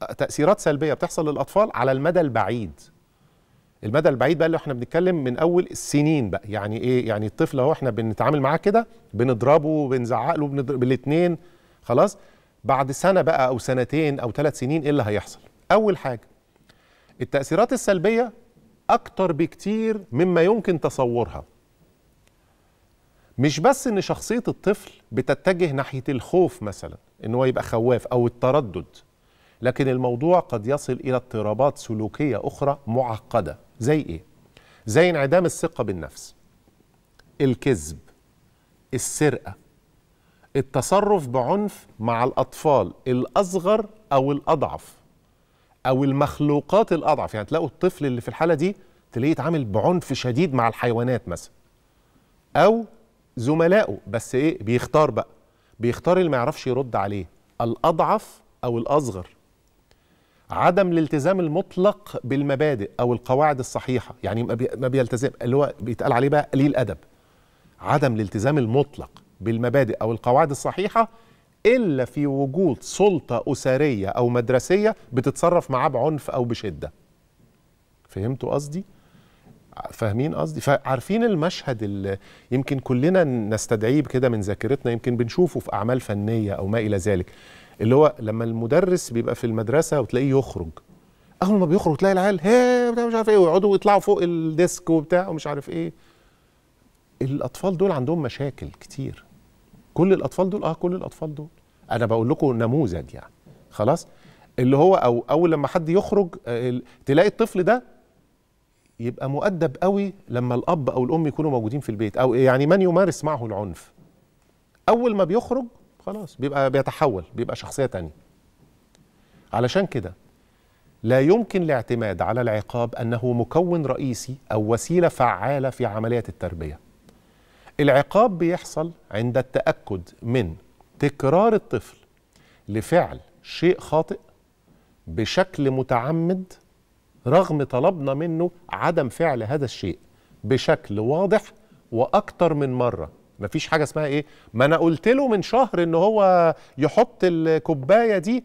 تاثيرات سلبيه بتحصل للاطفال على المدى البعيد المدى البعيد بقى اللي احنا بنتكلم من اول السنين بقى يعني ايه يعني الطفل اهو احنا بنتعامل معاه كده بنضربه بنزعق له الاثنين خلاص بعد سنه بقى او سنتين او ثلاث سنين ايه اللي هيحصل اول حاجه التاثيرات السلبيه اكتر بكتير مما يمكن تصورها مش بس ان شخصيه الطفل بتتجه ناحيه الخوف مثلا ان هو يبقى خواف او التردد لكن الموضوع قد يصل إلى اضطرابات سلوكية أخرى معقدة زي إيه؟ زي انعدام الثقة بالنفس الكذب السرقة التصرف بعنف مع الأطفال الأصغر أو الأضعف أو المخلوقات الأضعف يعني تلاقوا الطفل اللي في الحالة دي تلاقيه يتعامل بعنف شديد مع الحيوانات مثلا أو زملائه بس إيه بيختار بقى بيختار اللي ما يعرفش يرد عليه الأضعف أو الأصغر عدم الالتزام المطلق بالمبادئ او القواعد الصحيحه يعني ما بيلتزم اللي هو بيتقال عليه بقى قليل ادب عدم الالتزام المطلق بالمبادئ او القواعد الصحيحه الا في وجود سلطه اسريه او مدرسيه بتتصرف معاه بعنف او بشده فهمتوا قصدي فاهمين قصدي فعارفين المشهد اللي يمكن كلنا نستدعيه كده من ذاكرتنا يمكن بنشوفه في اعمال فنيه او ما الى ذلك اللي هو لما المدرس بيبقى في المدرسه وتلاقيه يخرج اول ما بيخرج تلاقي العيال ها بتاع مش عارف ايه ويقعدوا ويطلعوا فوق الديسك وبتاع ومش عارف ايه الاطفال دول عندهم مشاكل كتير كل الاطفال دول اه كل الاطفال دول انا بقول لكم نموذج يعني خلاص اللي هو او اول لما حد يخرج آه، تلاقي الطفل ده يبقى مؤدب قوي لما الاب او الام يكونوا موجودين في البيت او يعني من يمارس معه العنف اول ما بيخرج خلاص بيبقى بيتحول بيبقى شخصيه تانية علشان كده لا يمكن الاعتماد على العقاب انه مكون رئيسي او وسيله فعاله في عمليه التربيه العقاب بيحصل عند التاكد من تكرار الطفل لفعل شيء خاطئ بشكل متعمد رغم طلبنا منه عدم فعل هذا الشيء بشكل واضح واكثر من مره مفيش حاجه اسمها ايه ما انا قلت له من شهر ان هو يحط الكوبايه دي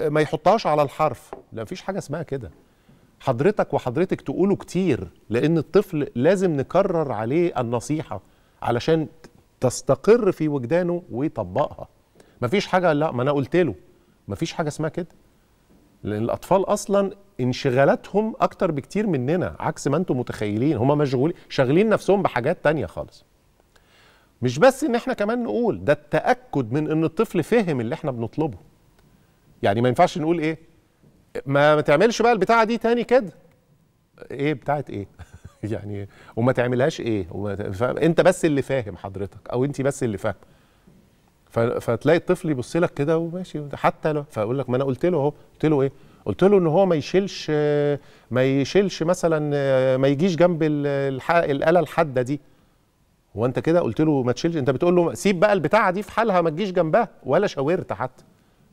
ما يحطهاش على الحرف لا مفيش حاجه اسمها كده حضرتك وحضرتك تقولوا كتير لان الطفل لازم نكرر عليه النصيحه علشان تستقر في وجدانه ويطبقها مفيش حاجه لا ما انا قلت له مفيش حاجه اسمها كده لان الاطفال اصلا انشغالاتهم اكتر بكتير مننا عكس ما انتم متخيلين هم مشغولين شاغلين نفسهم بحاجات تانية خالص مش بس ان احنا كمان نقول ده التاكد من ان الطفل فهم اللي احنا بنطلبه يعني ما ينفعش نقول ايه ما, ما تعملش بقى البتاعه دي تاني كده ايه بتاعت ايه يعني وما تعملهاش ايه وما انت بس اللي فاهم حضرتك او انت بس اللي فاهم فتلاقي الطفل يبص لك كده وماشي حتى لو فاقول لك ما انا قلت له اهو قلت له ايه قلت له ان هو ما يشيلش ما يشيلش مثلا ما يجيش جنب الآلة الحادة دي هو انت كده قلت له ما تشيلش انت بتقول له سيب بقى البتاعه دي في حالها ما تجيش جنبها ولا شاورت حتى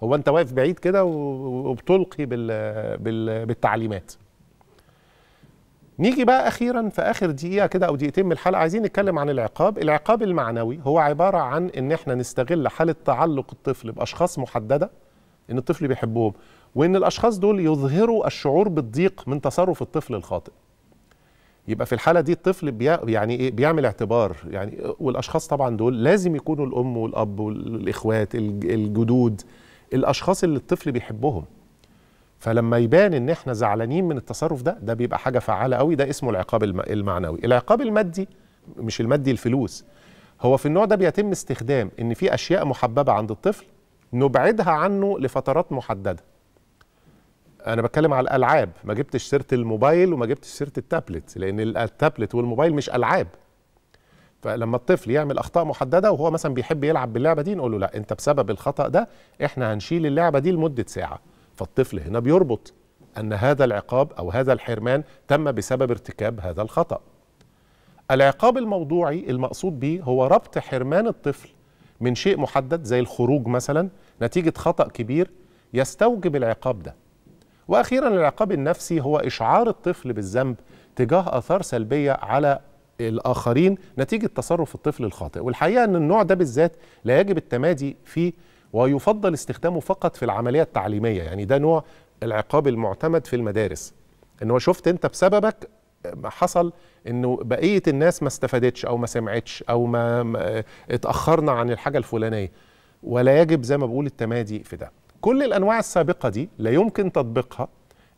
هو انت واقف بعيد كده وبتلقي بال... بال... بالتعليمات نيجي بقى اخيرا في اخر دقيقه كده او دقيقتين من الحلقه عايزين نتكلم عن العقاب العقاب المعنوي هو عباره عن ان احنا نستغل حاله تعلق الطفل باشخاص محدده ان الطفل بيحبهم وان الاشخاص دول يظهروا الشعور بالضيق من تصرف الطفل الخاطئ يبقى في الحاله دي الطفل بي يعني ايه بيعمل اعتبار يعني والاشخاص طبعا دول لازم يكونوا الام والاب والاخوات الجدود الاشخاص اللي الطفل بيحبهم فلما يبان ان احنا زعلانين من التصرف ده ده بيبقى حاجه فعاله قوي ده اسمه العقاب المعنوي العقاب المادي مش المادي الفلوس هو في النوع ده بيتم استخدام ان في اشياء محببه عند الطفل نبعدها عنه لفترات محدده انا بتكلم على الالعاب ما جبتش سيره الموبايل وما جبتش سيره التابلت لان التابلت والموبايل مش العاب فلما الطفل يعمل اخطاء محدده وهو مثلا بيحب يلعب باللعبه دي نقول له لا انت بسبب الخطا ده احنا هنشيل اللعبه دي لمده ساعه فالطفل هنا بيربط ان هذا العقاب او هذا الحرمان تم بسبب ارتكاب هذا الخطا العقاب الموضوعي المقصود به هو ربط حرمان الطفل من شيء محدد زي الخروج مثلا نتيجه خطا كبير يستوجب العقاب ده واخيرا العقاب النفسي هو اشعار الطفل بالذنب تجاه اثار سلبيه على الاخرين نتيجه تصرف الطفل الخاطئ والحقيقه ان النوع ده بالذات لا يجب التمادي فيه ويفضل استخدامه فقط في العمليه التعليميه يعني ده نوع العقاب المعتمد في المدارس ان هو شفت انت بسببك حصل انه بقيه الناس ما استفادتش او ما سمعتش او ما اتاخرنا عن الحاجه الفلانيه ولا يجب زي ما بقول التمادي في ده كل الأنواع السابقة دي لا يمكن تطبيقها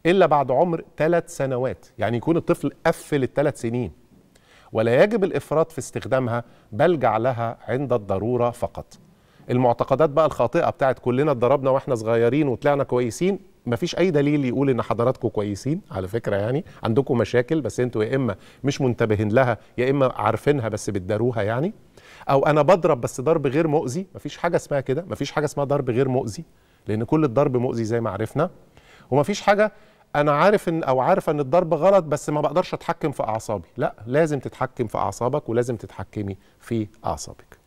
إلا بعد عمر ثلاث سنوات يعني يكون الطفل قفل الثلاث سنين ولا يجب الإفراط في استخدامها بل جعلها عند الضرورة فقط المعتقدات بقى الخاطئة بتاعت كلنا اتضربنا واحنا صغيرين وطلعنا كويسين ما فيش اي دليل يقول ان حضراتكم كويسين على فكره يعني عندكم مشاكل بس انتوا يا اما مش منتبهين لها يا اما عارفينها بس بتداروها يعني او انا بضرب بس ضرب غير مؤذي ما فيش حاجه اسمها كده ما فيش حاجه اسمها ضرب غير مؤذي لان كل الضرب مؤذي زي ما عرفنا وما فيش حاجه انا عارف ان او عارفه ان الضرب غلط بس ما بقدرش اتحكم في اعصابي لا لازم تتحكم في اعصابك ولازم تتحكمي في اعصابك